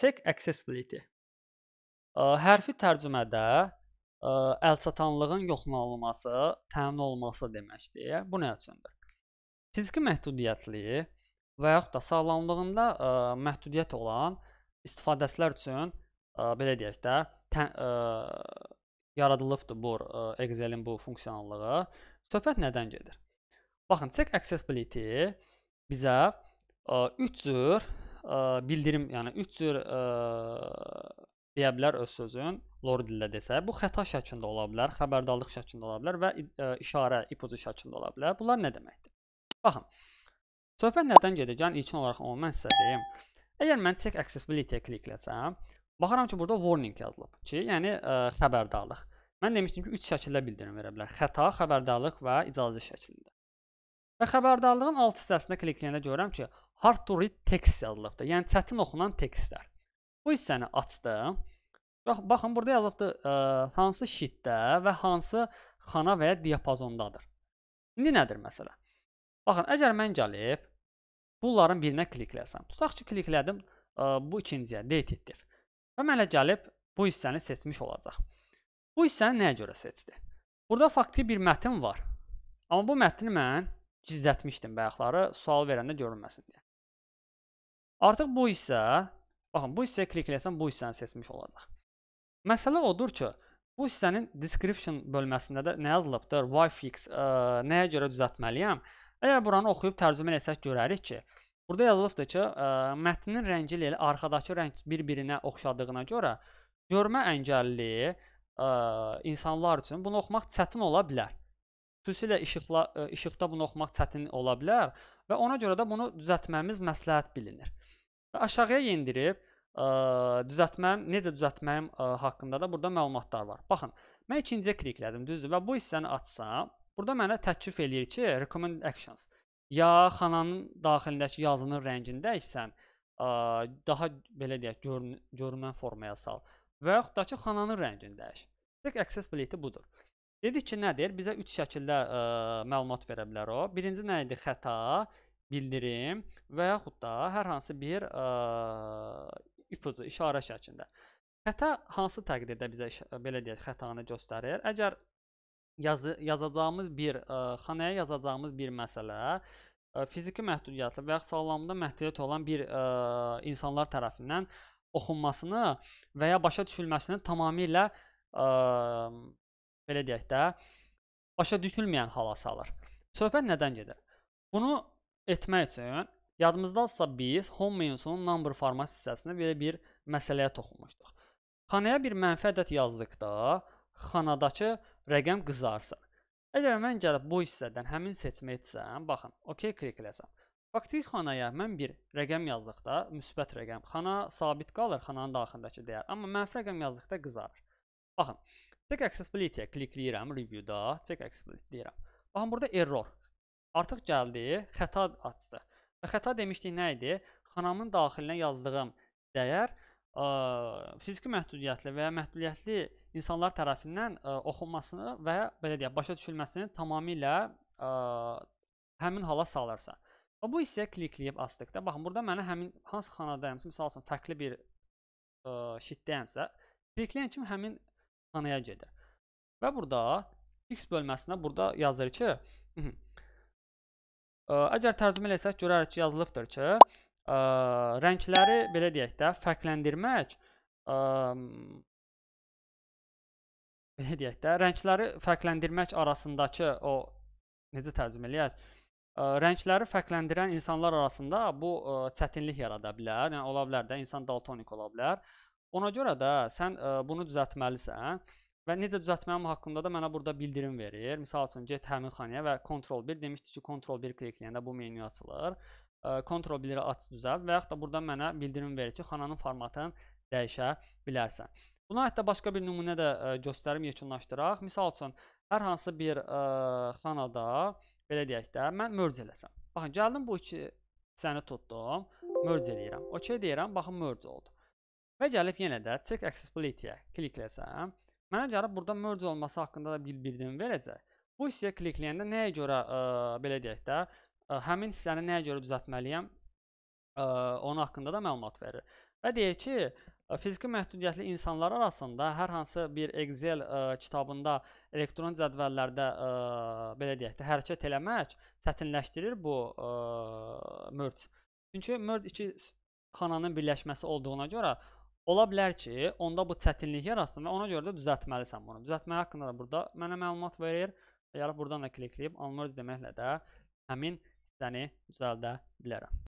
Check accessibility. Hərfi tərcümədə əlçatanlığın yoxlanılması, təmin olunması deməkdir. Bu nə üçündür? Fiziki məhdudiyyətli və yaxud da sağlamlığında məhdudiyyət olan istifadəçilər üçün belə deyək də tə, ə, yaradılıbdır bu Excel-in bu funksionallığı. Söhbət nədən gedir? Baxın, check accessibility bizə ə, e, üç cür ə, e, bildirim, yəni üç cür ə, e, deyə bilər öz sözün lor dildə desə. Bu xəta şəklində ola bilər, xəbərdarlıq şəklində ola bilər və ə, işarə, ipucu şəklində ola bilər. Bunlar nə deməkdir? Baxın. Söhbət nədən gedəcən ilkin olaraq onu mən sizə deyim. Əgər mən check accessibility-yə klikləsəm, baxaram ki, burada warning yazılıb ki, yəni ə, xəbərdarlıq. Mən demişdim ki, 3 şəkildə bildirim verə bilər. Xəta, xəbərdarlıq və icazə şəklində. Və xəbərdarlığın alt hissəsində klikləyəndə görürəm ki, hard to read text yazılıbdır. Yəni çətin oxunan tekstlər. Bu hissəni açdım. Bax, baxın burada yazılıbdır ə, e, hansı şitdə və hansı xana və ya diapazondadır. İndi nədir məsələ? Baxın, əgər mən gəlib bunların birinə klikləsəm. Tutaq ki, kliklədim ə, e, bu ikinciyə date etdir. Və mənə gəlib bu hissəni seçmiş olacaq. Bu hissəni nəyə görə seçdi? Burada faktiki bir mətn var. Amma bu mətni mən gizlətmişdim bayaqları sual verəndə görünməsin deyə. Artıq bu hissə, baxın bu hissəyə klikləsəm bu hissəni seçmiş olacaq. Məsələ odur ki, bu hissənin description bölməsində də nə yazılıbdır, why fix, ə, e, nəyə görə düzəltməliyəm? Əgər buranı oxuyub tərcümə etsək görərik ki, burada yazılıbdır ki, ə, e, mətnin rəngi ilə arxadakı rəng bir-birinə oxşadığına görə görmə əngəlli ə, e, insanlar üçün bunu oxumaq çətin ola bilər. Xüsusilə işıqla, e, işıqda bunu oxumaq çətin ola bilər və ona görə də bunu düzəltməyimiz məsləhət bilinir. Və aşağıya endirib ə, e, düzəltməm, necə düzəltməyim ə, e, haqqında da burada məlumatlar var. Baxın, mən ikinciyə kliklədim, düzdür? Və bu hissəni açsam, burada mənə təklif eləyir ki, recommended actions. Ya xananın daxilindəki yazının rəngini dəyişsən, ə, daha belə deyək, görün görünən formaya sal və yaxud da ki, xananın rəngini dəyiş. Tək accessibility budur. Dedik ki, nədir? Bizə üç şəkildə ə, e, məlumat verə bilər o. Birinci nə idi? Xəta, bildirim və yaxud da hər hansı bir ə, e, ipucu, işarə şəklində. Xəta hansı təqdirdə bizə e, belə deyək, xətanı göstərir? Əgər yazı, yazacağımız bir ə, xanaya yazacağımız bir məsələ ə, fiziki məhdudiyyətli və ya sağlamlıqda məhdudiyyət olan bir ə, insanlar tərəfindən oxunmasını və ya başa düşülməsini tamamilə ə, belə deyək də, başa düşülməyən hala salır. Söhbət nədən gedir? Bunu etmək üçün yadımızdadsa biz home menyusunun number format hissəsində belə bir məsələyə toxunmuşduq. Xanaya bir mənfi ədəd yazdıqda xanadakı rəqəm qızarsa. Əgər mən gəlib bu hissədən həmin seçimi etsəm, baxın, OK klikləsəm. Faktiki xanaya mən bir rəqəm yazdıqda müsbət rəqəm xana sabit qalır xananın daxilindəki dəyər, amma mənfi rəqəm yazdıqda qızarır. Baxın, Check accessibility-yə klikləyirəm review-da, check accessibility deyirəm. Baxın burada error. Artıq gəldi, xəta açdı. Və xəta demişdik nə idi? Xanamın daxilinə yazdığım dəyər ə, fiziki məhdudiyyətli və ya məhdudiyyətli insanlar tərəfindən ə, oxunmasını və belə deyək, başa düşülməsini tamamilə ə, həmin hala salırsa. Və bu hissəyə klikləyib asdıqda, baxın, burada mənə həmin hansı xanadayımsa, məsəl üçün fərqli bir ə, şitdəyəmsə, klikləyən kimi həmin kitabxanaya gedir. Və burada x bölməsinə burada yazır ki, əgər tərcümə eləsək görərik ki, yazılıbdır ki, ə, rəngləri belə deyək də fərqləndirmək ə, belə deyək də rəngləri fərqləndirmək arasındakı o necə tərcümə eləyək? Rəngləri fərqləndirən insanlar arasında bu ə, çətinlik yarada bilər. Yəni ola bilər də insan daltonik ola bilər. Ona görə də sən ə, e, bunu düzəltməlisən və necə düzəltməyim haqqında da mənə burada bildirim verir. Məsəl üçün get həmin xanaya və Ctrl 1 demişdi ki, Ctrl 1 klikləyəndə bu menyu açılır. E, Ctrl 1-i aç düzəlt və yaxud da buradan mənə bildirim verir ki, xananın formatını dəyişə bilərsən. Buna hətta başqa bir nümunə də ə, e, göstərim yekunlaşdıraq. Məsəl üçün hər hansı bir ə, xanada belə deyək də mən merge eləsəm. Baxın gəldim bu iki hissəni tutdum, merge eləyirəm. OK deyirəm, baxın merge oldu. Və gəlib yenə də check accessibility-yə klikləsəm, mənə gəlib burada merge olması haqqında da bir bildirim verəcək. Bu hissəyə klikləyəndə nəyə görə ə, e, belə deyək də, ə, e, həmin hissəni nəyə görə düzəltməliyəm, ə, e, onun haqqında da məlumat verir. Və deyir ki, fiziki məhdudiyyətli insanlar arasında hər hansı bir Excel ə, kitabında elektron cədvəllərdə ə, belə deyək də hərəkət eləmək çətinləşdirir bu ə, merge. Çünki merge iki xananın birləşməsi olduğuna görə Ola bilər ki, onda bu çətinlik yaratsın və ona görə də düzəltməlisən bunu. Düzəltmək haqqında da burada mənə məlumat verir. Və yaraq buradan da klikləyib Onword deməklə də həmin hissəni düzəldə bilərəm.